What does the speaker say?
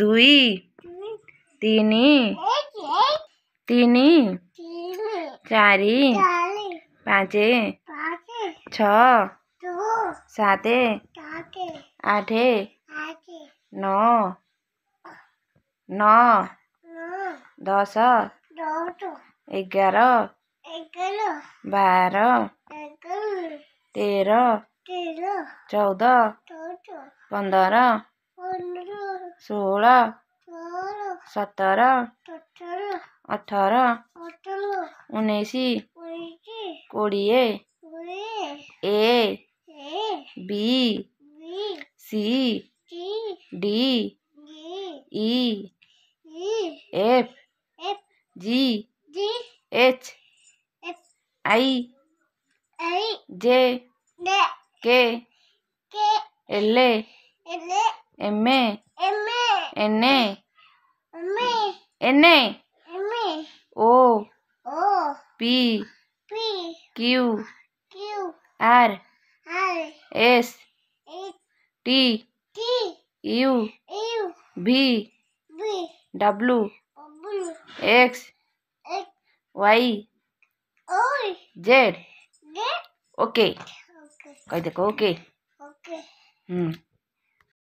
दुई तीन तीन चार पाँच छ सात आठ नौ नौ दस एगार बार तेरह चौदह पंद्रह सोलह सत्रह अठारह उन्नीस कोड़िए A B C D E F G H I J K L M A N N O P Q R S T U V W X Y Z okay कही देखो ओके हम्म